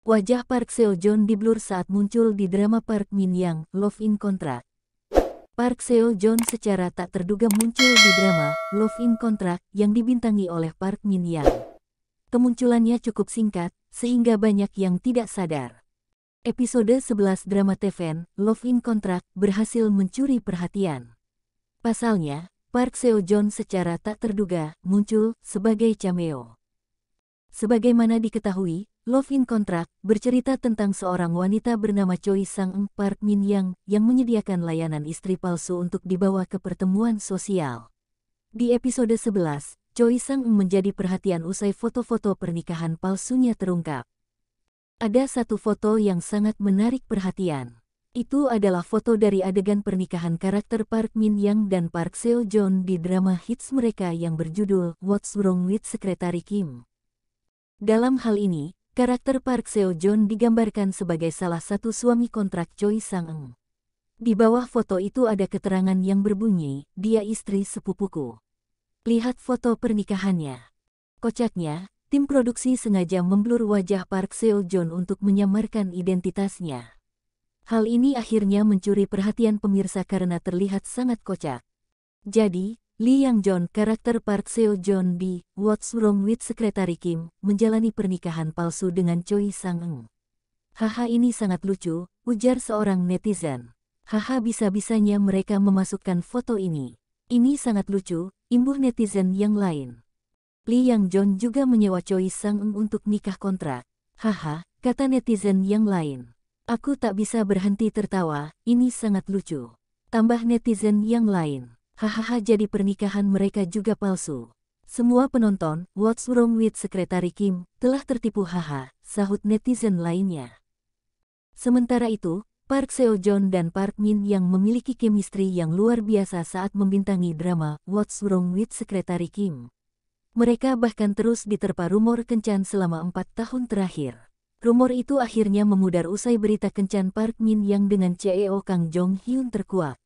Wajah Park Seo Joon diblur saat muncul di drama Park Min Yang, Love in Contract. Park Seo Joon secara tak terduga muncul di drama Love in Contract yang dibintangi oleh Park Min Yang. Kemunculannya cukup singkat, sehingga banyak yang tidak sadar. Episode 11 drama TVN Love in Contract berhasil mencuri perhatian. Pasalnya, Park Seo Joon secara tak terduga muncul sebagai cameo. Sebagaimana diketahui, Love in Contract bercerita tentang seorang wanita bernama Choi Sang Eng Park Min Yang yang menyediakan layanan istri palsu untuk dibawa ke pertemuan sosial. Di episode 11, Choi Sang Eng menjadi perhatian usai foto-foto pernikahan palsunya terungkap. Ada satu foto yang sangat menarik perhatian. Itu adalah foto dari adegan pernikahan karakter Park Min Yang dan Park Seo Joon di drama hits mereka yang berjudul What's Wrong with Secretary Kim. Dalam hal ini, karakter Park Seo Joon digambarkan sebagai salah satu suami kontrak Choi Sang Eung. Di bawah foto itu ada keterangan yang berbunyi, dia istri sepupuku. Lihat foto pernikahannya. Kocaknya, tim produksi sengaja memblur wajah Park Seo Joon untuk menyamarkan identitasnya. Hal ini akhirnya mencuri perhatian pemirsa karena terlihat sangat kocak. Jadi, Lee Yang Jon, karakter Park Seo John B, What's Wrong with Secretary Kim, menjalani pernikahan palsu dengan Choi Sang Eng. Haha ini sangat lucu, ujar seorang netizen. Haha bisa-bisanya mereka memasukkan foto ini. Ini sangat lucu, imbuh netizen yang lain. Lee Yang Jon juga menyewa Choi Sang Eng untuk nikah kontrak. Haha, kata netizen yang lain. Aku tak bisa berhenti tertawa, ini sangat lucu. Tambah netizen yang lain. Hahaha jadi pernikahan mereka juga palsu. Semua penonton, What's Wrong With Sekretari Kim, telah tertipu haha, sahut netizen lainnya. Sementara itu, Park Seo Joon dan Park Min yang memiliki chemistry yang luar biasa saat membintangi drama What's Wrong With Sekretari Kim. Mereka bahkan terus diterpa rumor kencan selama empat tahun terakhir. Rumor itu akhirnya memudar usai berita kencan Park Min yang dengan CEO Kang Jong Hyun terkuak.